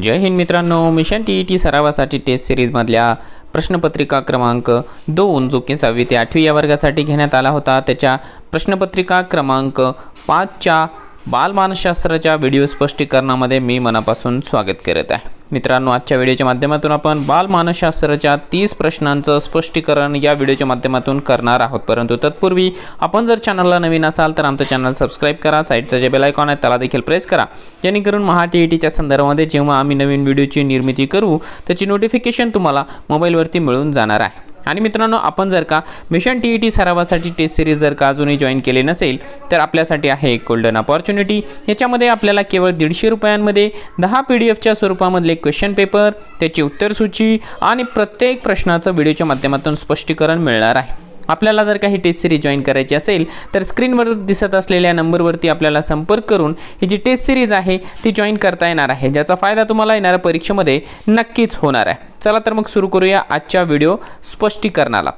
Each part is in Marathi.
जय हिंद मित्रांनो मिशन टी ई टी सरावासाठी टेस्ट सिरीजमधल्या प्रश्नपत्रिका क्रमांक दोन जो की सहावी ते आठवी या वर्गासाठी घेण्यात आला होता त्याच्या प्रश्नपत्रिका क्रमांक पाचच्या बालमानसशास्त्राच्या व्हिडिओ स्पष्टीकरणामध्ये मी मनापासून स्वागत करत आहे मित्रांनो आजच्या व्हिडिओच्या माध्यमातून आपण बालमानसशास्त्राच्या तीस प्रश्नांचं स्पष्टीकरण या व्हिडिओच्या माध्यमातून करणार आहोत परंतु तत्पूर्वी आपण जर चॅनलला नवीन असाल तर आमचं चॅनल सबस्क्राईब करा साईडचं जे बेलायकॉन आयकॉन आहे त्याला देखील प्रेस करा जेणेकरून महा टी ई टीच्या संदर्भामध्ये जेव्हा आम्ही नवीन व्हिडिओची निर्मिती करू त्याची नोटिफिकेशन तुम्हाला मोबाईलवरती मिळून जाणार आहे आणि मित्रांनो आपण जर का मिशन टी ई टी सरावासाठी टेस्ट सिरीज जर का अजूनही जॉईन केले नसेल तर आपल्यासाठी आहे एक गोल्डन अपॉर्च्युनिटी याच्यामध्ये आपल्याला केवळ दीडशे रुपयांमध्ये दहा पी डी एफच्या स्वरूपामधले क्वेश्चन पेपर त्याची उत्तरसूची आणि प्रत्येक प्रश्नाचं व्हिडिओच्या माध्यमातून स्पष्टीकरण मिळणार आहे आपल्याला जर काही टेस्ट सिरीज जॉईन करायची असेल तर स्क्रीनवर दिसत असलेल्या नंबरवरती आपल्याला संपर्क करून ही जी टेस्ट सिरीज आहे ती जॉईन करता येणार आहे ज्याचा फायदा तुम्हाला येणाऱ्या परीक्षेमध्ये नक्कीच होणार आहे चला तर मग सुरू करूया आजच्या व्हिडिओ स्पष्टीकरणाला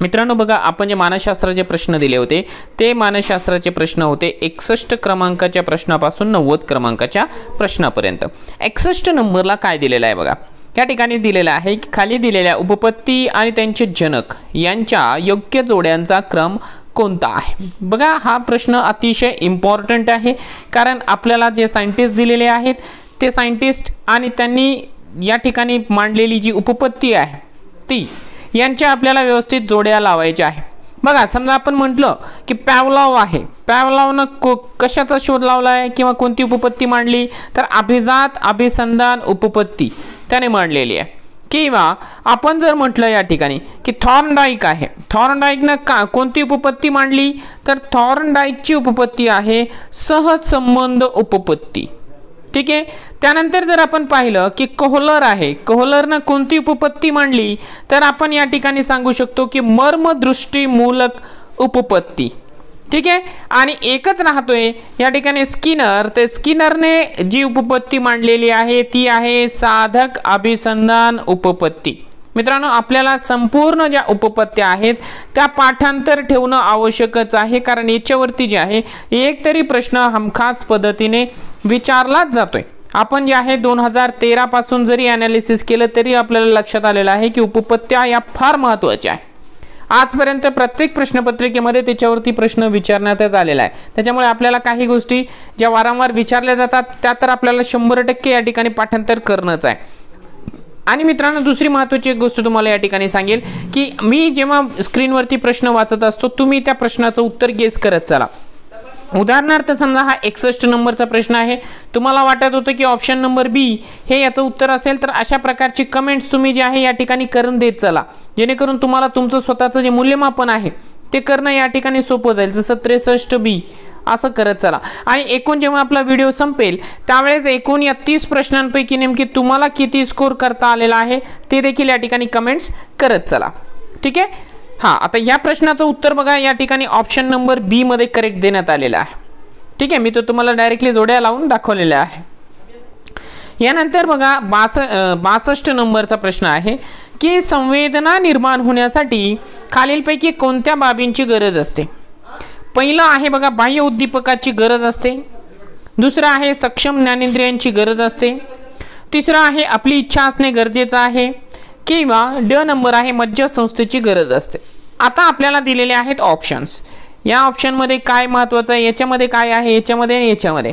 मित्रांनो बघा आपण जे मानसशास्त्राचे प्रश्न दिले होते ते मानसशास्त्राचे प्रश्न होते एकसष्ट क्रमांकाच्या प्रश्नापासून नव्वद क्रमांकाच्या प्रश्नापर्यंत एकसष्ट नंबरला काय दिलेलं आहे बघा या ठिकाणी दिलेलं आहे की खाली दिलेल्या उपपत्ती आणि त्यांचे जनक यांच्या योग्य जोड्यांचा क्रम कोणता आहे बघा हा प्रश्न अतिशय इम्पॉर्टंट आहे कारण आपल्याला जे सायंटिस्ट दिलेले आहेत ते सायंटिस्ट आणि त्यांनी या ठिकाणी मांडलेली जी उपपत्ती आहे ती यांच्या आपल्याला व्यवस्थित जोड्या लावायच्या आहे बघा समजा आपण म्हटलं की पॅवलाव आहे पॅवलावनं को कशाचा शोध लावला आहे किंवा कोणती उपपत्ती मांडली तर अभिजात अभिसंधान उपपत्ती त्याने मांडलेली आहे किंवा आपण जर म्हटलं या ठिकाणी की थॉर्नडाईक आहे थॉर्नडाईकनं का कोणती उपपत्ती मांडली तर थॉर्नडाईकची उपपत्ती आहे सहसंबंध उपपत्ती ठीक आहे त्यानंतर जर आपण पाहिलं की कोहलर आहे कोहलरनं कोणती उपपत्ती मांडली तर आपण या ठिकाणी सांगू शकतो की मर्मदृष्टीमूलक उपपत्ती ठीक आहे आणि एकच राहतोय या ठिकाणी स्किनर ते स्किनरने जी उपपत्ती मांडलेली आहे ती आहे साधक अभिसंधान उपपत्ती मित्रांनो आपल्याला संपूर्ण ज्या उपपत्त्या आहेत त्या पाठांतर ठेवणं आवश्यकच आहे कारण याच्यावरती जे आहे एक तरी प्रश्न हमखास पद्धतीने विचारलाच जातोय आपण जे आहे दोन हजार तेरापासून जरी ॲनालिसिस केलं तरी आपल्याला लक्षात आलेलं आहे की उपपत्त्या या फार महत्त्वाच्या आहेत आजपर्यंत प्रत्येक प्रश्नपत्रिकेमध्ये त्याच्यावरती प्रश्न विचारण्यातच आलेला आहे त्याच्यामुळे आपल्याला काही गोष्टी ज्या वारंवार विचारल्या जातात त्या तर आपल्याला शंभर टक्के या ठिकाणी पाठांतर करणंच आहे आणि मित्रांनो दुसरी महत्त्वाची एक गोष्ट तुम्हाला या ठिकाणी सांगेल की मी जेव्हा स्क्रीनवरती प्रश्न वाचत असतो तुम्ही त्या प्रश्नाचं उत्तर गेस करत चला उदाहरणार्थ समजा हा एकसष्ट नंबरचा प्रश्न आहे तुम्हाला वाटत होतं की ऑप्शन नंबर बी हे याचं उत्तर असेल तर अशा प्रकारची कमेंट्स तुम्ही जे आहे या ठिकाणी करून देत चला जेणेकरून तुम्हाला तुमचं स्वतःचं जे मूल्यमापन आहे ते करणं या ठिकाणी सोपं जाईल जसं त्रेसष्ट बी असं करत चला आणि एकूण जेव्हा आपला व्हिडिओ संपेल त्यावेळेस एकूण या तीस प्रश्नांपैकी नेमकी तुम्हाला किती स्कोर करता आलेला आहे ते देखील या ठिकाणी कमेंट्स करत चला ठीक आहे हा आता या प्रश्नाचं उत्तर बघा या ठिकाणी ऑप्शन नंबर बी मध्ये करेक्ट देण्यात आलेला आहे ठीक आहे मी तो तुम्हाला डायरेक्टली जोड्या लावून दाखवलेला आहे यानंतर बघा बास बासष्ट नंबरचा प्रश्न आहे की संवेदना निर्माण होण्यासाठी खालीलपैकी कोणत्या बाबींची गरज असते पहिलं आहे बघा बाह्य उद्दीपकाची गरज असते दुसरं आहे सक्षम ज्ञानेंद्रियांची गरज असते तिसरं आहे आपली इच्छा असणे गरजेचं आहे किंवा ड नंबर आहे संस्थेची गरज असते आता आपल्याला दिलेले आहेत ऑप्शन्स या ऑप्शनमध्ये काय महत्त्वाचं आहे याच्यामध्ये काय आहे याच्यामध्ये आणि याच्यामध्ये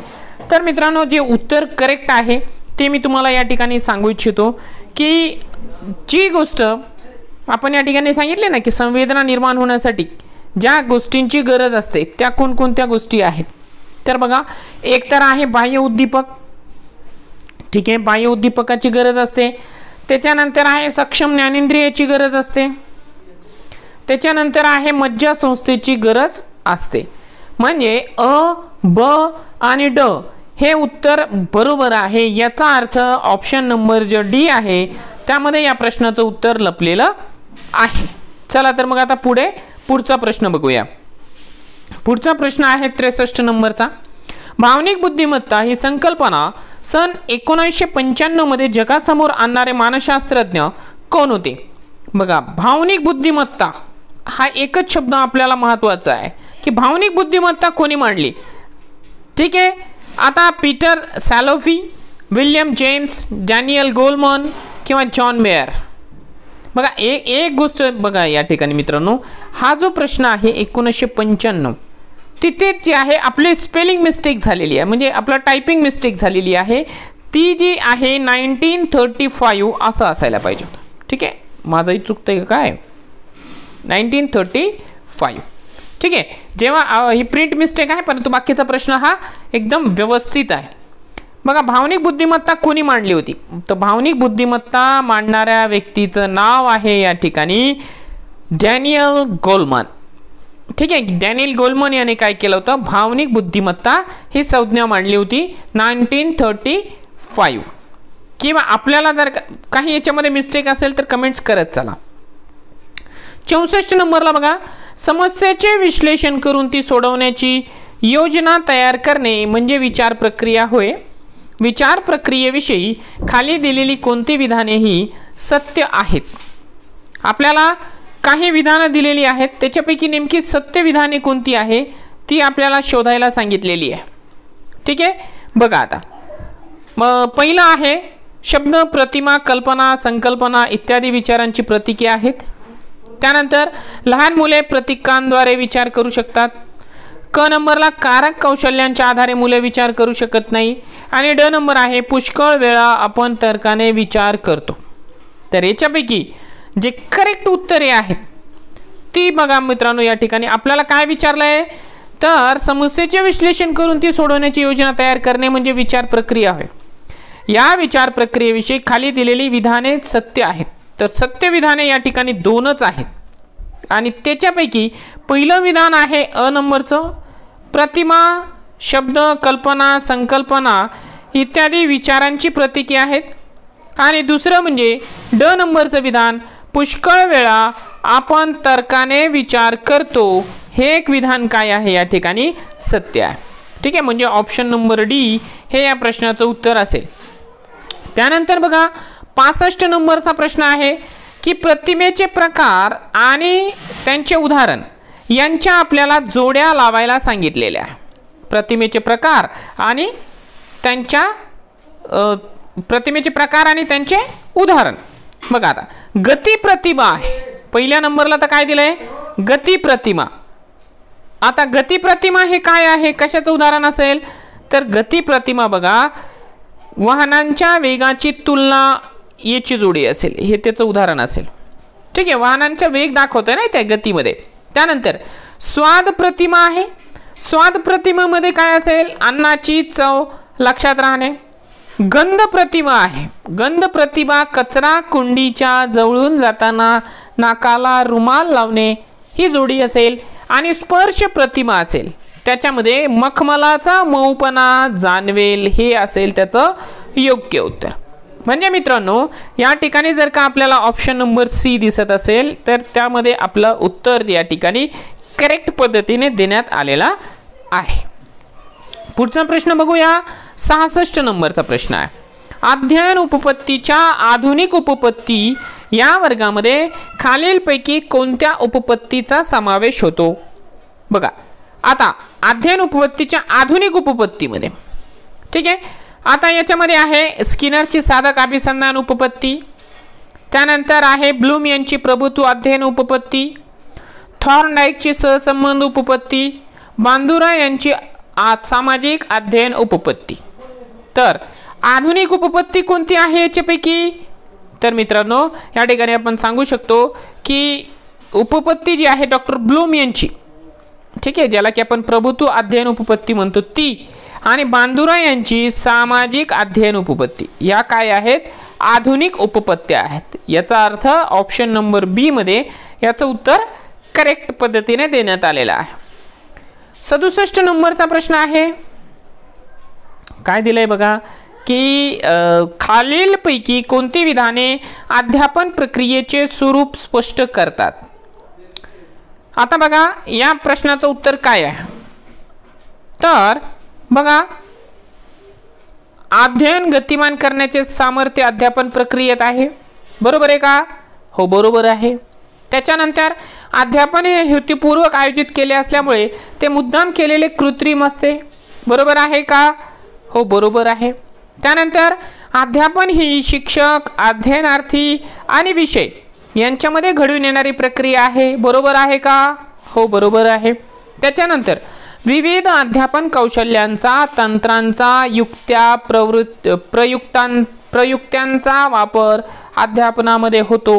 तर मित्रांनो जे उत्तर करेक्ट आहे ते मी तुम्हाला या ठिकाणी सांगू इच्छितो की जी गोष्ट आपण या ठिकाणी सांगितले ना की संवेदना निर्माण होण्यासाठी ज्या गोष्टींची गरज असते त्या कोणकोणत्या गोष्टी आहेत तर बघा एक तर आहे बाह्य उद्दीपक ठीक आहे बाह्य उद्दीपकाची गरज असते त्याच्यानंतर आहे सक्षम ज्ञानेंद्रियाची गरज असते त्याच्यानंतर आहे मज्जा संस्थेची गरज असते म्हणजे अ ब आणि ड हे उत्तर बरोबर आहे याचा अर्थ ऑप्शन नंबर जे डी आहे त्यामध्ये या प्रश्नाचं उत्तर लपलेलं आहे चला तर मग आता पुढे पुढचा प्रश्न बघूया पुढचा प्रश्न आहे त्रेसष्ट नंबरचा भावनिक बुद्धिमत्ता ही संकल्पना सन एकोणीसशे पंच्याण्णवमध्ये जगासमोर आणणारे मानसशास्त्रज्ञ कोण होते बघा भावनिक बुद्धिमत्ता हा एकच शब्द आपल्याला महत्त्वाचा आहे की भावनिक बुद्धिमत्ता कोणी मांडली ठीक आहे आता Peter Salovey William James Daniel Goleman किंवा जॉन मेयर बघा एक एक गोष्ट बघा या ठिकाणी मित्रांनो हा जो प्रश्न आहे एकोणीसशे पंच्याण्णव तिथेच जी आहे आपली स्पेलिंग मिस्टेक झालेली आहे म्हणजे आपला टायपिंग मिस्टेक झालेली आहे ती जी आहे नाईन्टीन थर्टी फाईव्ह असं असायला पाहिजे होतं ठीक आहे माझंही चुकतं काय नाईन्टीन थर्टी फाईव्ह ठीक आहे जेव्हा ही प्रिंट मिस्टेक आहे परंतु बाकीचा प्रश्न हा एकदम व्यवस्थित आहे बघा भावनिक बुद्धिमत्ता कोणी मांडली होती तर भावनिक बुद्धिमत्ता मांडणाऱ्या व्यक्तीचं नाव आहे या ठिकाणी डॅनियल गोलमन ठीक आहे डॅनियल गोलमन याने काय केलं होतं भावनिक बुद्धिमत्ता ही संज्ञा मांडली होती नाईनटीन थर्टी फाईव्ह किंवा आपल्याला जर काही याच्यामध्ये मिस्टेक असेल तर कमेंट्स करत चला चौसष्ट नंबरला बघा समस्येचे विश्लेषण करून ती सोडवण्याची योजना तयार करणे म्हणजे विचार प्रक्रिया होय विचार प्रक्रियेविषयी खाली दिलेली कोणती विधाने ही सत्य आहेत आपल्याला काही विधानं दिलेली आहेत त्याच्यापैकी नेमकी सत्य विधाने कोणती आहे ती आपल्याला शोधायला सांगितलेली आहे ठीक आहे बघा आता मग पहिलं आहे शब्द प्रतिमा कल्पना संकल्पना इत्यादी विचारांची प्रतीके आहेत त्यानंतर लहान मुले प्रतिकांद्वारे विचार करू शकतात क नंबरला कारक कौशल्यांच्या आधारे मुले विचार करू शकत नाही आणि ड नंबर आहे पुष्कळ वेळा आपण तर्काने विचार करतो तर याच्यापैकी जे करेक्ट उत्तरे आहेत ती बघा मित्रांनो या ठिकाणी आपल्याला काय विचारलं आहे तर समस्येचे विश्लेषण करून ती सोडवण्याची योजना तयार करणे म्हणजे विचार प्रक्रिया होय या विचार प्रक्रियेविषयी खाली दिलेली विधाने सत्य आहेत तर सत्य विधाने या ठिकाणी दोनच आहेत आणि त्याच्यापैकी पहिलं विधान आहे अ नंबरचं प्रतिमा शब्द कल्पना संकल्पना इत्यादी विचारांची प्रतीके आहेत आणि दुसरं म्हणजे ड नंबरचं विधान पुष्कळ वेळा आपण तर्काने विचार करतो हे एक विधान काय आहे या ठिकाणी सत्य आहे ठीक आहे म्हणजे ऑप्शन नंबर डी हे या प्रश्नाचं उत्तर असेल त्यानंतर बघा पासष्ट नंबरचा प्रश्न आहे की प्रतिमेचे प्रकार आणि त्यांचे उदाहरण यांच्या आपल्याला जोड्या लावायला सांगितलेल्या प्रतिमेचे प्रकार आणि त्यांच्या प्रतिमेचे प्रकार आणि त्यांचे उदाहरण बघा आता गती प्रतिमा आहे पहिल्या नंबरला तर काय दिलंय गती प्रतिमा आता गती प्रतिमा हे काय आहे कशाचं उदाहरण असेल तर गती प्रतिमा बघा वाहनांच्या वेगाची तुलना याची जोडी असेल हे त्याचं उदाहरण असेल ठीक आहे वाहनांचा वेग दाखवतोय ना त्या गतीमध्ये त्यानंतर स्वाद प्रतिमा आहे स्वाद प्रतिमेमध्ये काय असेल अन्नाची चव लक्षात राहणे गंध प्रतिमा आहे गंध प्रतिमा कचरा कुंडीच्या जवळून जाताना नाकाला रुमाल लावणे ही जोडी असेल आणि स्पर्श प्रतिमा असेल त्याच्यामध्ये मखमलाचा मऊपणा जाणवेल हे असेल त्याचं योग्य उत्तर म्हणजे मित्रांनो या ठिकाणी जर का आपल्याला ऑप्शन नंबर सी दिसत असेल तर त्यामध्ये आपलं उत्तर या ठिकाणी करेक्ट पद्धतीने देण्यात आलेला आहे पुढचा प्रश्न बघूया सहासष्ट नंबरचा प्रश्न आहे अध्ययन उपपत्तीच्या आधुनिक उपपत्ती या वर्गामध्ये खालीलपैकी कोणत्या उपपत्तीचा समावेश होतो बघा आता अध्ययन उपपत्तीच्या आधुनिक उपपत्तीमध्ये ठीक आहे आता याच्यामध्ये आहे स्किनरची साधक अभिसंधान उपपत्ती त्यानंतर आहे ब्लूम यांची प्रभुत्व अध्ययन उपपत्ती डाईकची सहसंबंध उपपत्ती बांधुरा यांची सामाजिक अध्ययन उपपत्ती तर आधुनिक उपपत्ती कोणती आहे याच्यापैकी तर मित्रांनो या ठिकाणी आपण सांगू शकतो की उपपत्ती जी आहे डॉक्टर ब्लूम यांची ठीक आहे ज्याला की आपण प्रभुत्व अध्ययन उपपत्ती म्हणतो ती आणि बांदुरा यांची सामाजिक अध्ययन उपपत्ती या काय आहेत आधुनिक उपपत्त्या आहेत याचा अर्थ ऑप्शन नंबर बी मध्ये याचं उत्तर करेक्ट पद्धतीने देण्यात आलेलं आहे सदुसष्ट नंबरचा प्रश्न आहे काय दिलंय आहे बघा की खालीलपैकी कोणती विधाने अध्यापन प्रक्रियेचे स्वरूप स्पष्ट करतात आता बघा या प्रश्नाचं उत्तर काय आहे तर बघा अध्ययन गतिमान करण्याचे सामर्थ्य अध्यापन प्रक्रियेत आहे बरोबर आहे का हो बरोबर आहे त्याच्यानंतर अध्यापन हे हेतूपूर्वक आयोजित केले असल्यामुळे ते मुद्दाम केलेले कृत्रिम असते बरोबर आहे का हो बरोबर आहे त्यानंतर अध्यापन ही शिक्षक अध्ययनार्थी आणि विषय यांच्यामध्ये घडून येणारी प्रक्रिया आहे बरोबर आहे का हो बरोबर आहे त्याच्यानंतर विविध अध्यापन कौशल्यांचा तंत्रांचा युक्त्या प्रवृत्त प्रयुक्तां प्रयुक्त्यांचा वापर अध्यापनामध्ये होतो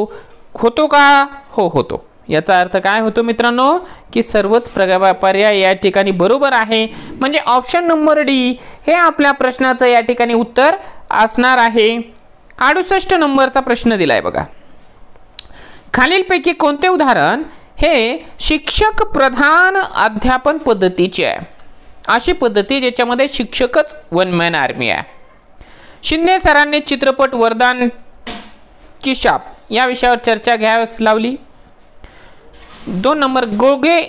होतो का हो होतो याचा अर्थ काय होतो मित्रांनो की सर्वच प्रग पर्याय या ठिकाणी बरोबर आहे म्हणजे ऑप्शन नंबर डी हे आपल्या प्रश्नाचं या ठिकाणी उत्तर असणार आहे अडुसष्ट नंबरचा प्रश्न दिलाय बघा खालीलपैकी कोणते उदाहरण हे शिक्षक प्रधान अध्यापन पद्धतीचे आहे अशी पद्धती ज्याच्यामध्ये शिक्षकच वन मॅन आर्मी आहे शिंदे सरांनी चित्रपट वरदान किशाप या विषयावर चर्चा घ्यावी लावली दोन नंबर गोगे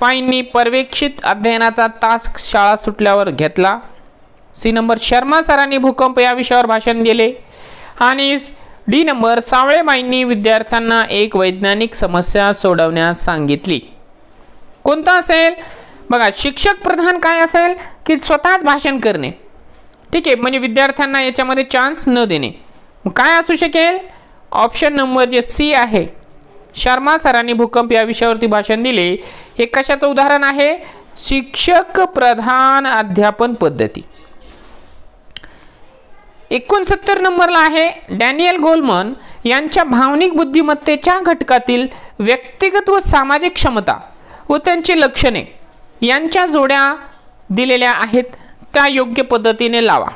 पाईंनी पर्यवेक्षित अध्ययनाचा तास शाळा सुटल्यावर घेतला सी नंबर शर्मा सरांनी भूकंप या विषयावर भाषण दिले आणि डी नंबर सावळेबाईंनी विद्यार्थ्यांना एक वैज्ञानिक समस्या सोडवण्यास सांगितली कोणता असेल बघा शिक्षक प्रधान काय असेल की स्वतःच भाषण करणे ठीक आहे म्हणजे विद्यार्थ्यांना याच्यामध्ये चान्स न देणे काय असू शकेल ऑप्शन नंबर जे सी आहे शर्मा सरांनी भूकंप या विषयावरती भाषण दिले हे कशाचं उदाहरण आहे शिक्षक प्रधान अध्यापन पद्धती एकोणसत्तर नंबरला आहे डॅनियल गोलमन यांच्या भावनिक बुद्धिमत्तेच्या घटकातील व्यक्तिगत व सामाजिक क्षमता व त्यांची लक्षणे यांच्या जोड्या दिलेल्या आहेत त्या योग्य पद्धतीने लावा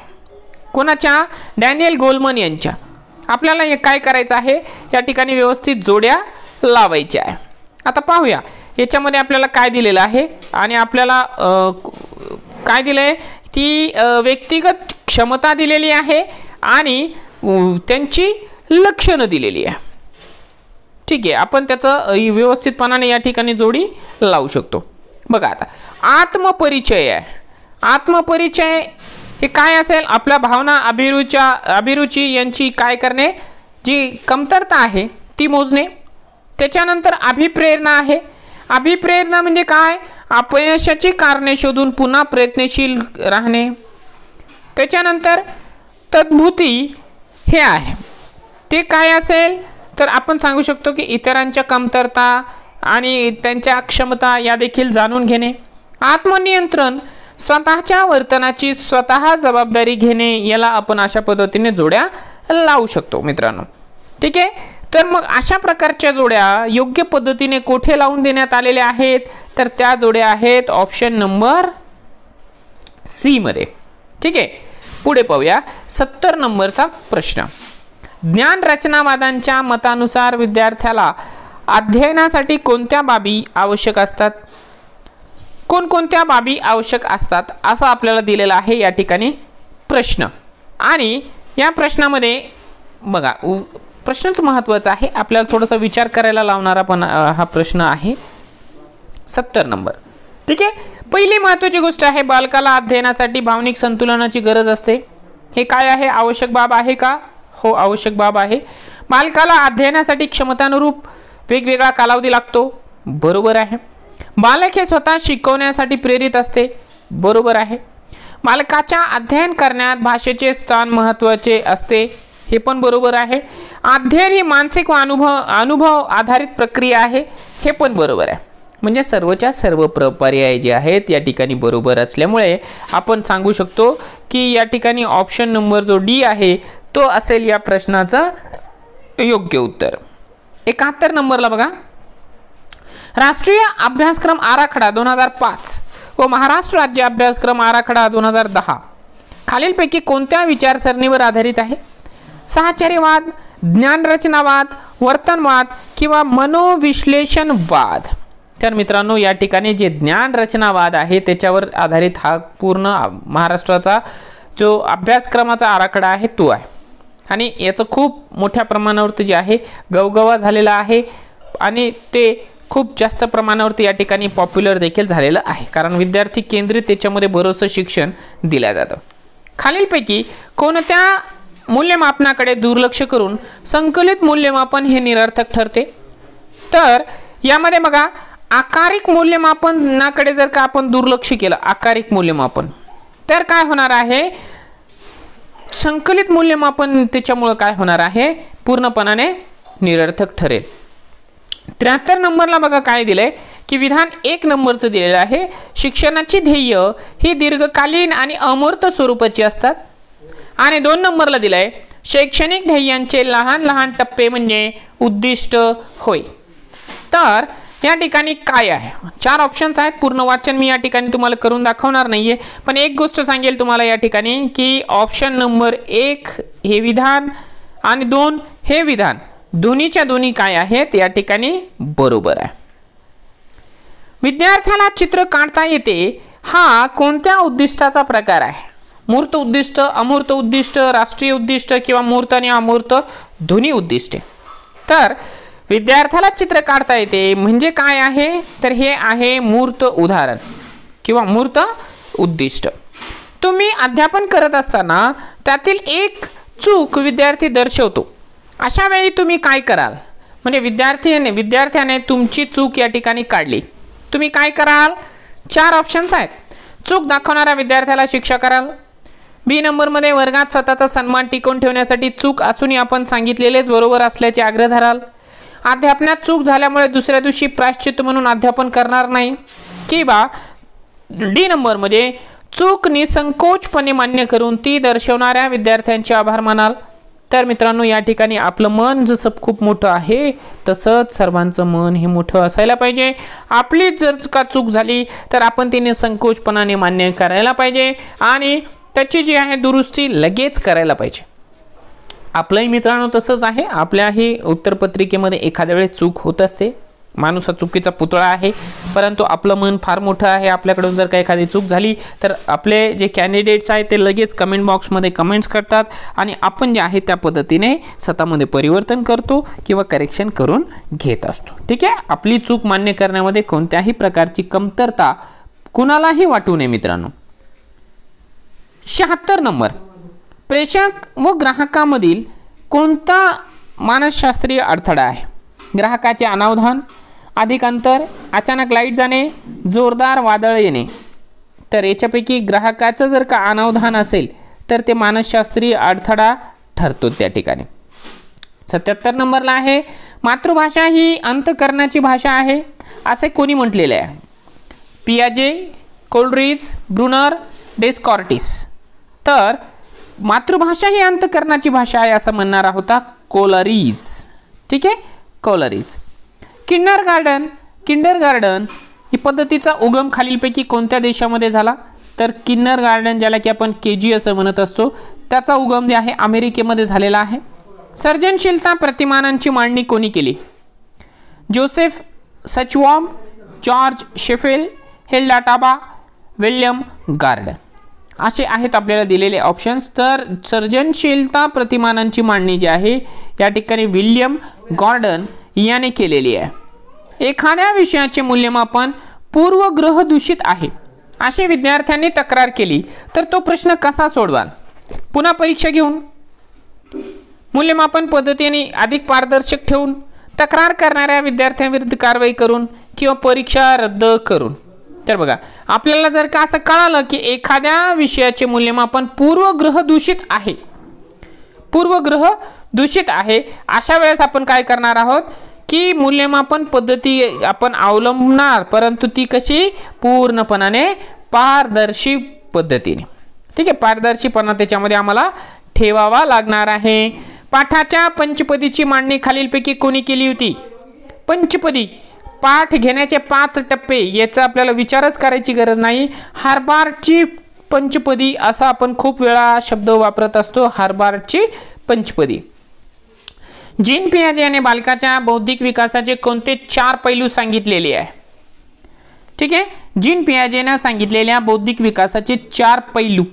कोणाच्या डॅनियल गोलमन यांच्या आपल्याला हे काय करायचं आहे या ठिकाणी व्यवस्थित जोड्या लावायची आहे आता पाहूया याच्यामध्ये आपल्याला काय दिलेलं आहे आणि आपल्याला काय दिलं आहे ती व्यक्तिगत क्षमता दिलेली आहे आणि त्यांची लक्षणं दिलेली आहे ठीक आहे आपण त्याचं व्यवस्थितपणाने या ठिकाणी जोडी लावू शकतो बघा आता आत्मपरिचय आहे आत्मपरिचय हे काय असेल आपल्या भावना अभिरुच्या अभिरुची यांची काय करणे जी कमतरता आहे ती मोजणे त्याच्यानंतर अभिप्रेरणा आहे अभिप्रेरणा म्हणजे काय अपयशाची कारणे शोधून पुन्हा प्रयत्नशील राहणे त्याच्यानंतर तद्भूती हे आहे ते काय असेल तर आपण सांगू शकतो की इतरांच्या कमतरता आणि त्यांच्या क्षमता या देखील जाणून घेणे आत्मनियंत्रण स्वतःच्या वर्तनाची स्वतः जबाबदारी घेणे याला आपण अशा पद्धतीने जोड्या लावू शकतो मित्रांनो ठीक आहे तर मग अशा प्रकारच्या जोड्या योग्य पद्धतीने कोठे लावून देण्यात आलेल्या आहेत तर त्या जोड्या आहेत ऑप्शन नंबर सी मध्ये ठीक आहे पुढे पाहूया सत्तर नंबरचा प्रश्न ज्ञान रचनावादांच्या मतानुसार विद्यार्थ्याला अध्ययनासाठी कोणत्या बाबी आवश्यक असतात कोणकोणत्या बाबी आवश्यक असतात असं आपल्याला दिलेला आहे या ठिकाणी प्रश्न आणि या प्रश्नामध्ये बघा प्रश्नच महत्त्वाचा आहे आपल्याला थोडासा विचार करायला लावणारा पण हा प्रश्न आहे सत्तर नंबर ठीक आहे पहिली महत्त्वाची गोष्ट आहे बालकाला अध्ययनासाठी भावनिक संतुलनाची गरज असते हे काय आहे आवश्यक बाब आहे का हो आवश्यक बाब आहे बालकाला अध्ययनासाठी क्षमतानुरूप वेगवेगळा कालावधी लागतो बरोबर आहे बालक हे स्वतः शिकवण्यासाठी प्रेरित असते बरोबर आहे मालकाच्या अध्ययन करण्यात भाषेचे स्थान महत्त्वाचे असते हे पण बरोबर आहे अध्ययन ही मानसिक व अनुभव अनुभव आधारित प्रक्रिया आहे हे पण बरोबर आहे म्हणजे सर्वच्या सर्व प्र पर्याय जे आहेत या ठिकाणी बरोबर असल्यामुळे आपण सांगू शकतो की या ठिकाणी ऑप्शन नंबर जो डी आहे तो असेल या प्रश्नाचं योग्य उत्तर एकाहत्तर नंबरला बघा राष्ट्रीय अभ्यासक्रम आराखडा दोन हजार पाच व महाराष्ट्र राज्य अभ्यासक्रम आराखडा दोन हजार दहा खालीलपैकी कोणत्या विचारसरणीवर आधारित आहे साहचर्यवाद ज्ञानरचनावाद वर्तनवाद किंवा मनोविश्लेषणवाद तर मित्रांनो या ठिकाणी जे ज्ञान रचनावाद आहे त्याच्यावर आधारित हा पूर्ण महाराष्ट्राचा जो अभ्यासक्रमाचा आराखडा आहे तो आहे आणि याचं खूप मोठ्या प्रमाणावरती जे आहे गवगवा झालेला आहे आणि ते खूप जास्त प्रमाणावरती या ठिकाणी पॉप्युलर देखील झालेलं आहे कारण विद्यार्थी केंद्रित त्याच्यामध्ये भरोसं शिक्षण दिलं जातं खालीलपैकी कोणत्या मूल्यमापनाकडे दुर्लक्ष करून संकलित मूल्यमापन हे निरर्थक ठरते तर यामध्ये बघा आकारिक मूल्यमापनाकडे जर का आपण दुर्लक्ष केलं आकारिक मूल्यमापन तर काय होणार आहे संकलित मूल्यमापन त्याच्यामुळं काय होणार आहे पूर्णपणाने निरर्थक ठरेल त्र्याहत्तर नंबरला बघा काय दिलंय की विधान एक नंबरचं दिलेलं आहे शिक्षणाची ध्येय ही दीर्घकालीन आणि अमूर्त स्वरूपाची असतात आणि दोन नंबरला दिलाय शैक्षणिक ध्येयांचे लहान लहान टप्पे म्हणजे उद्दिष्ट होय तर या ठिकाणी काय आहे चार ऑप्शन्स आहेत पूर्ण वाचन मी या ठिकाणी तुम्हाला करून दाखवणार नाहीये पण एक गोष्ट सांगेल तुम्हाला या ठिकाणी की ऑप्शन नंबर एक हे विधान आणि दोन हे विधान दोन्हीच्या दोन्ही काय आहेत या ठिकाणी बरोबर आहे विद्यार्थ्याला चित्र काढता येते हा कोणत्या उद्दिष्टाचा प्रकार आहे मूर्त उद्दिष्ट अमूर्त उद्दिष्ट राष्ट्रीय उद्दिष्ट किंवा मूर्त आणि अमूर्त दोन्ही उद्दिष्टे तर विद्यार्थ्याला चित्र काढता येते म्हणजे काय आहे तर हे आहे मूर्त उदाहरण किंवा मूर्त उद्दिष्ट तुम्ही अध्यापन करत असताना त्यातील एक चूक विद्यार्थी दर्शवतो अशा वेळी तुम्ही काय कराल म्हणजे विद्यार्थीने विद्यार्थ्याने तुमची चूक या ठिकाणी काढली तुम्ही काय कराल चार ऑप्शन्स आहेत चूक दाखवणाऱ्या विद्यार्थ्याला शिक्षा कराल बी नंबरमध्ये वर्गात स्वतःचा सन्मान टिकवून ठेवण्यासाठी चूक असूनही आपण सांगितलेलेच बरोबर असल्याचे आग्रह धराल अध्यापनात चूक झाल्यामुळे दुसऱ्या दिवशी प्राश्चित्त म्हणून अध्यापन करणार नाही किंवा डी नंबरमध्ये चूक निसंकोचपणे मान्य करून ती दर्शवणाऱ्या विद्यार्थ्यांचे आभार मानाल तर मित्रांनो या ठिकाणी आपलं मन जसं खूप मोठं आहे तसंच सर्वांचं मन हे मोठं असायला पाहिजे आपली जर का चूक झाली तर आपण तिने संकोचपणाने मान्य करायला पाहिजे आणि त्याची जी आहे दुरुस्ती लगेच करायला पाहिजे आपलंही मित्रांनो तसंच आहे आपल्याही उत्तरपत्रिकेमध्ये एखाद्या वेळेस चूक होत असते माणूस हा चुकीचा पुतळा आहे परंतु आपलं मन फार मोठं आहे आपल्याकडून जर का एखादी चूक झाली तर आपले जे कॅन्डिडेट्स आहेत ते लगेच कमेंट बॉक्समध्ये कमेंट्स करतात आणि आपण जे आहे त्या पद्धतीने स्वतःमध्ये परिवर्तन करतो किंवा करेक्शन करून घेत असतो ठीक आहे आपली चूक मान्य करण्यामध्ये कोणत्याही प्रकारची कमतरता कुणालाही वाटू नये मित्रांनो शहात्तर नंबर प्रेषक व ग्राहकामधील कोणता मानसशास्त्रीय अडथळा आहे ग्राहकाचे अनावधान अधिक अंतर अचानक लाईट जाणे जोरदार वादळ येणे तर याच्यापैकी ग्राहकाचं जर का अनावधान असेल तर ते मानसशास्त्रीय अडथळा ठरतो त्या ठिकाणी सत्याहत्तर नंबरला आहे मातृभाषा ही अंतकरणाची भाषा आहे असे कोणी म्हटलेले आहे पियाजे कोल्ड्रिज ब्रुनर डेस्कॉर्टिस तर मातृभाषा ही अंतकरणाची भाषा आहे असं म्हणणारा होता कोलरीज ठीक आहे Coleridge kindergarten kindergarten ही पद्धतीचा उगम खालीलपैकी कोणत्या देशामध्ये झाला तर किन्नर गार्डन ज्याला की आपण के जी असं म्हणत असतो त्याचा उगम जे आहे अमेरिकेमध्ये झालेला आहे सर्जनशीलता प्रतिमानांची मांडणी कोणी केली Joseph Suchman George Shaftel Hilda Taba William Gordon असे आहेत आपल्याला दिलेले ऑप्शन्स तर सर्जनशीलता प्रतिमानांची मांडणी जी आहे या ठिकाणी विल्यम गॉर्डन याने केलेली आहे एखाद्या विषयाचे मूल्यमापन पूर्वग्रह दूषित आहे असे विद्यार्थ्यांनी तक्रार केली तर तो प्रश्न कसा सोडवाल पुन्हा परीक्षा घेऊन मूल्यमापन पद्धतीने अधिक पारदर्शक ठेवून तक्रार करणाऱ्या विद्यार्थ्यांविरुद्ध कारवाई करून किंवा परीक्षा रद्द करून तर बघा आपल्याला जर का असं कळालं की एखाद्या विषयाचे मूल्यमापन पूर्वग्रह दूषित आहे पूर्वग्रह दूषित आहे अशा वेळेस आपण काय करणार आहोत की मूल्यमापन पद्धती आपण अवलंबणार परंतु ती कशी पूर्णपणाने पारदर्शी पद्धतीने ठीक आहे पारदर्शीपणा त्याच्यामध्ये आम्हाला ठेवावा लागणार आहे पाठाच्या पंचपदीची मांडणी खालीलपैकी कोणी केली होती पंचपदी पाठ घेण्याचे पाच टप्पे याचा आपल्याला विचारच करायची गरज नाही हरबारची पंचपदी असा आपण खूप वेळा शब्द वापरत असतो हरबारची पंचपदी जीन पियाजे याने बालकाच्या बौद्धिक विकासाचे कोणते चार पैलू सांगितलेले आहे ठीक आहे जीन पियाजेनं सांगितलेल्या बौद्धिक विकासाचे चार पैलू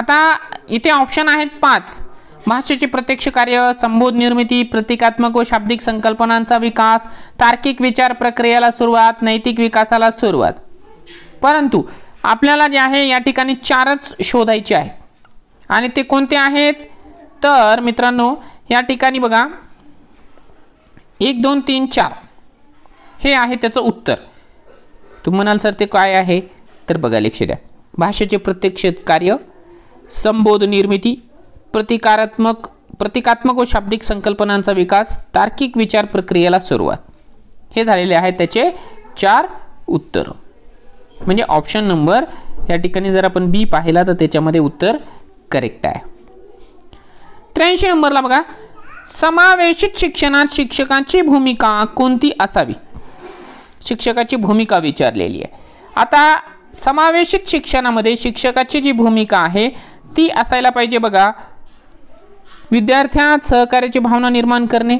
आता इथे ऑप्शन आहेत पाच भाषेचे प्रत्यक्ष कार्य संबोध निर्मिती प्रतिकात्मक व शाब्दिक संकल्पनांचा विकास तार्किक विचार प्रक्रियेला सुरुवात नैतिक विकासाला सुरुवात परंतु आपल्याला जे आहे या ठिकाणी चारच शोधायचे आहेत आणि ते कोणते आहेत तर मित्रांनो या ठिकाणी बघा एक दोन तीन चार हे आहे त्याचं उत्तर तू म्हणाल सर ते काय आहे तर बघा लक्ष द्या भाषेचे प्रत्यक्ष कार्य संबोध निर्मिती प्रतिकारात्मक प्रतिकात्मक व शाब्दिक संकल्पनांचा विकास तार्किक विचार प्रक्रियेला सुरुवात हे झालेले आहे त्याचे चार उत्तर म्हणजे ऑप्शन नंबर या ठिकाणी जर आपण बी पाहिला तर त्याच्यामध्ये उत्तर करेक्ट आहे त्र्याऐंशी नंबरला बघा समावेशित शिक्षणात शिक्षकाची भूमिका कोणती असावी शिक्षकाची भूमिका विचारलेली आहे आता समावेशित शिक्षणामध्ये शिक्षकाची जी भूमिका आहे ती असायला पाहिजे बघा विद्यार्थ्यात सहकार्याची भावना निर्माण करणे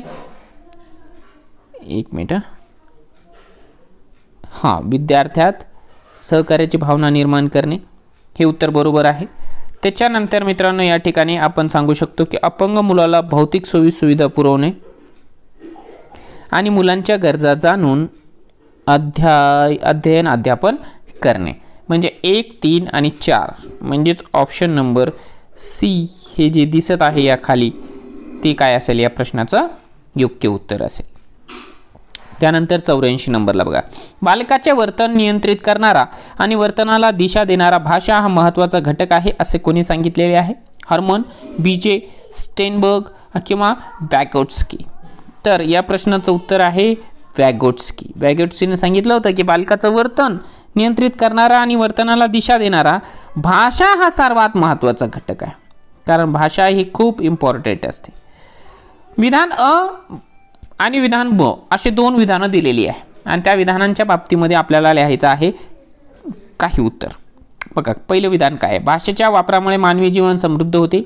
एक मिनिट हा विद्यार्थ्यात सहकार्याची भावना निर्माण करणे हे उत्तर बरोबर आहे त्याच्यानंतर मित्रांनो या ठिकाणी आपण सांगू शकतो की अपंग मुलाला भौतिक सोयी सुविधा पुरवणे आणि मुलांच्या गरजा जाणून अध्याय अध्ययन अध्यापन करणे म्हणजे एक तीन आणि चार म्हणजेच ऑप्शन नंबर सी हे जे दिसत आहे या खाली ते काय असेल या प्रश्नाचं योग्य उत्तर असेल त्यानंतर चौऱ्याऐंशी नंबरला बघा बालकाचे वर्तन नियंत्रित करणारा आणि वर्तनाला दिशा देणारा भाषा हा महत्त्वाचा घटक आहे असे कोणी सांगितलेले आहे हर्मन बीजे स्टेनबर्ग किंवा वॅगोट्सकी तर या प्रश्नाचं उत्तर आहे वॅगोट्सकी वॅगोट्सीने सांगितलं होतं की बालकाचं वर्तन नियंत्रित करणारा आणि वर्तनाला दिशा देणारा भाषा हा सर्वात महत्त्वाचा घटक आहे कारण भाषा ही खूप इम्पॉर्टंट असते विधान अ आणि विधान ब असे दोन विधानं दिलेली आहे आणि त्या विधानांच्या बाबतीमध्ये आपल्याला लिहायचं आहे काही उत्तर बघा पहिलं विधान काय आहे भाषेच्या वापरामुळे मानवी जीवन समृद्ध होते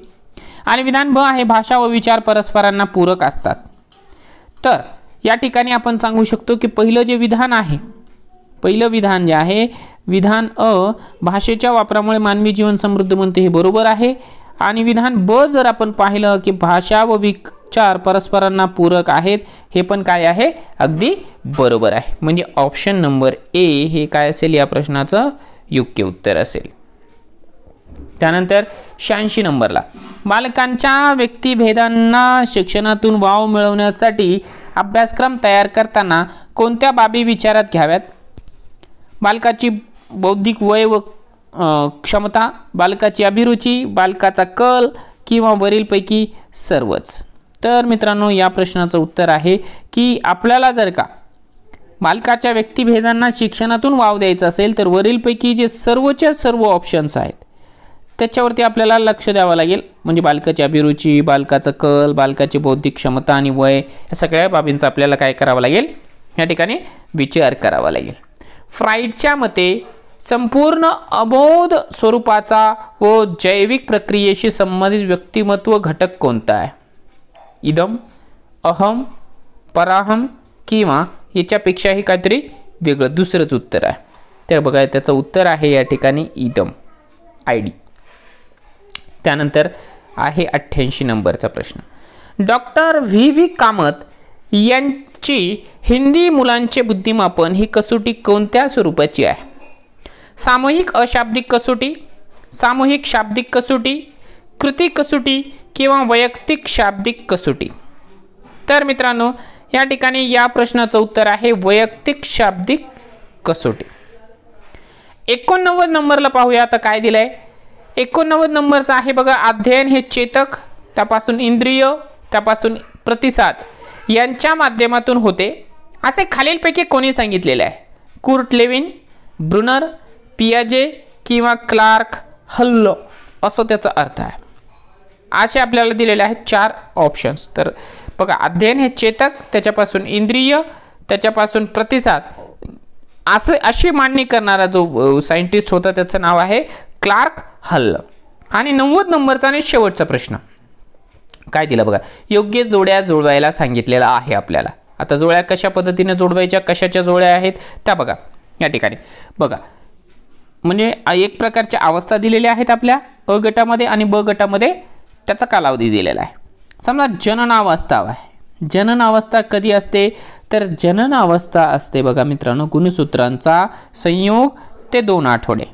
आणि विधान ब आहे भाषा व विचार परस्परांना पूरक असतात तर या ठिकाणी आपण सांगू शकतो की पहिलं जे विधान आहे पहिलं विधान जे आहे विधान अ भाषेच्या वापरामुळे मानवी जीवन समृद्ध म्हणते हे बरोबर आहे आणि विधान ब जर आपण पाहिलं की भाषा व विचार परस्परांना पूरक आहेत हे पण काय आहे अगदी बरोबर आहे म्हणजे ऑप्शन नंबर ए हे काय असेल या प्रश्नाचं योग्य उत्तर असेल त्यानंतर शहाऐंशी नंबरला बालकांच्या व्यक्तिभेदांना शिक्षणातून वाव मिळवण्यासाठी अभ्यासक्रम तयार करताना कोणत्या बाबी विचारात घ्याव्यात बालकाची बौद्धिक वय व क्षमता बालकाची अभिरुची बालकाचा कल किंवा वरीलपैकी सर्वच तर मित्रांनो या प्रश्नाचं उत्तर आहे की आपल्याला जर का बालकाच्या व्यक्तिभेदांना शिक्षणातून वाव द्यायचा असेल तर वरीलपैकी जे सर्वच्या सर्व ऑप्शन्स आहेत त्याच्यावरती आपल्याला लक्ष द्यावं लागेल म्हणजे बालकाची अभिरुची बालकाचा कल बालकाची बौद्धिक क्षमता आणि वय या सगळ्या बाबींचा आपल्याला काय करावं लागेल या ठिकाणी विचार करावा लागेल फ्राईडच्या मते संपूर्ण अबोध स्वरूपाचा व जैविक प्रक्रियेशी संबंधित व्यक्तिमत्व घटक कोणता आहे इदम अहम पराहम किंवा याच्यापेक्षाही काहीतरी वेगळं दुसरंच उत्तर आहे तर बघा त्याचं उत्तर आहे या ठिकाणी इदम आय डी त्यानंतर आहे अठ्ठ्याऐंशी नंबरचा प्रश्न डॉक्टर व्ही व्ही कामत यांची हिंदी मुलांचे बुद्धिमापन ही कसोटी कोणत्या स्वरूपाची आहे सामूहिक अशाब्दिक कसोटी सामूहिक शाब्दिक कसोटी कृती कसोटी किंवा वैयक्तिक शाब्दिक कसोटी तर मित्रांनो या ठिकाणी या प्रश्नाचं उत्तर आहे वैयक्तिक शाब्दिक कसोटी एकोणनव्वद नंबरला पाहूया आता काय दिलं आहे एकोणनव्वद नंबरचं आहे बघा अध्ययन हे चेतक त्यापासून इंद्रिय त्यापासून प्रतिसाद यांच्या माध्यमातून होते असे खालीलपैकी कोणी सांगितलेले आहे कुर्ट लेविन ब्रुनर पियाजे किंवा क्लार्क हल्ल असं त्याचा अर्थ आहे असे आपल्याला दिलेले आहेत चार ऑप्शन्स तर बघा अध्ययन हे चेतक त्याच्यापासून इंद्रिय त्याच्यापासून प्रतिसाद असं अशी मांडणी करणारा जो सायंटिस्ट होता त्याचं नाव आहे क्लार्क हल्ल आणि नव्वद नंबरचा आणि शेवटचा प्रश्न काय दिला बघा योग्य जोड्या जुळवायला सांगितलेलं आहे आपल्याला आता जोड्या कशा पद्धतीने जोडवायच्या कशाच्या जोड्या आहेत त्या बघा या ठिकाणी बघा म्हणजे एक प्रकारच्या अवस्था दिलेल्या आहेत आपल्या अ गटामध्ये आणि ब गटामध्ये त्याचा कालावधी दिलेला आहे समजा जननावस्था आहे जननावस्था कधी असते तर जननावस्था असते बघा मित्रांनो गुणसूत्रांचा संयोग ते दोन आठवडे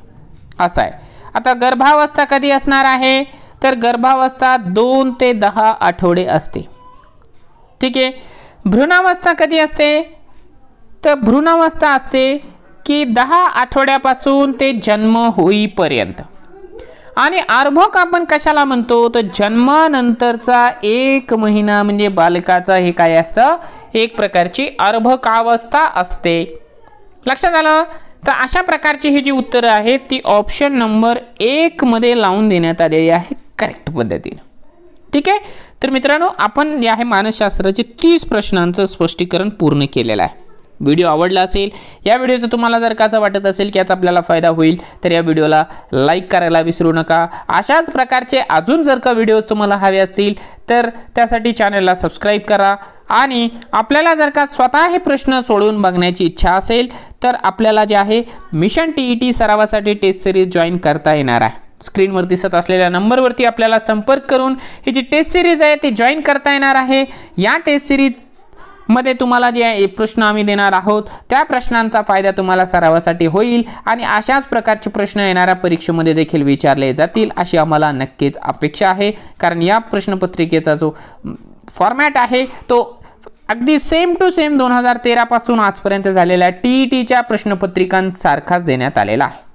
असा आहे आता गर्भावस्था कधी असणार आहे तर गर्भावस्था दोन ते दहा आठवडे असते ठीक आहे भ्रूणावस्था कधी असते तर भ्रूणावस्था असते की दहा आठवड्यापासून ते जन्म होईपर्यंत आणि अर्भक आपण कशाला म्हणतो तर जन्मानंतरचा एक महिना म्हणजे बालकाचा हे काय असतं एक प्रकारची अर्भकावस्था असते लक्षात आलं तर अशा प्रकारची ही जी उत्तरं आहेत ती ऑप्शन नंबर एकमध्ये लावून देण्यात आलेली आहे करेक्ट पद्धतीनं ठीक आहे तर मित्रांनो आपण या आहे मानसशास्त्राचे तीस प्रश्नांचं स्पष्टीकरण पूर्ण केलेलं आहे व्हिडिओ आवडला असेल या व्हिडिओचं तुम्हाला जर का वाटत असेल की याचा आपल्याला फायदा होईल तर या व्हिडिओला लाईक करायला विसरू नका अशाच प्रकारचे अजून जर का व्हिडिओज तुम्हाला हवे असतील तर त्यासाठी चॅनलला सबस्क्राईब करा आणि आपल्याला जर का स्वतः हे प्रश्न सोडवून बघण्याची इच्छा असेल तर आपल्याला जे आहे मिशन टी ई टी सरावासाठी टेस्ट सिरीज जॉईन करता येणार आहे स्क्रीनवर दिसत असलेल्या नंबरवरती आपल्याला संपर्क करून ही जी टेस्ट सिरीज आहे ती जॉईन करता येणार आहे या टेस्ट सिरीज मध्ये तुम्हाला जे आहे प्रश्न आम्ही देणार आहोत त्या प्रश्नांचा फायदा तुम्हाला सरावासाठी होईल आणि अशाच प्रकारचे प्रश्न येणाऱ्या परीक्षेमध्ये देखील विचारले जातील अशी आम्हाला नक्कीच अपेक्षा आहे कारण या प्रश्नपत्रिकेचा जो फॉर्मॅट आहे तो अगदी सेम टू सेम दोन हजार तेरापासून आजपर्यंत झालेल्या टी ई e टीच्या प्रश्नपत्रिकांसारखाच देण्यात आलेला आहे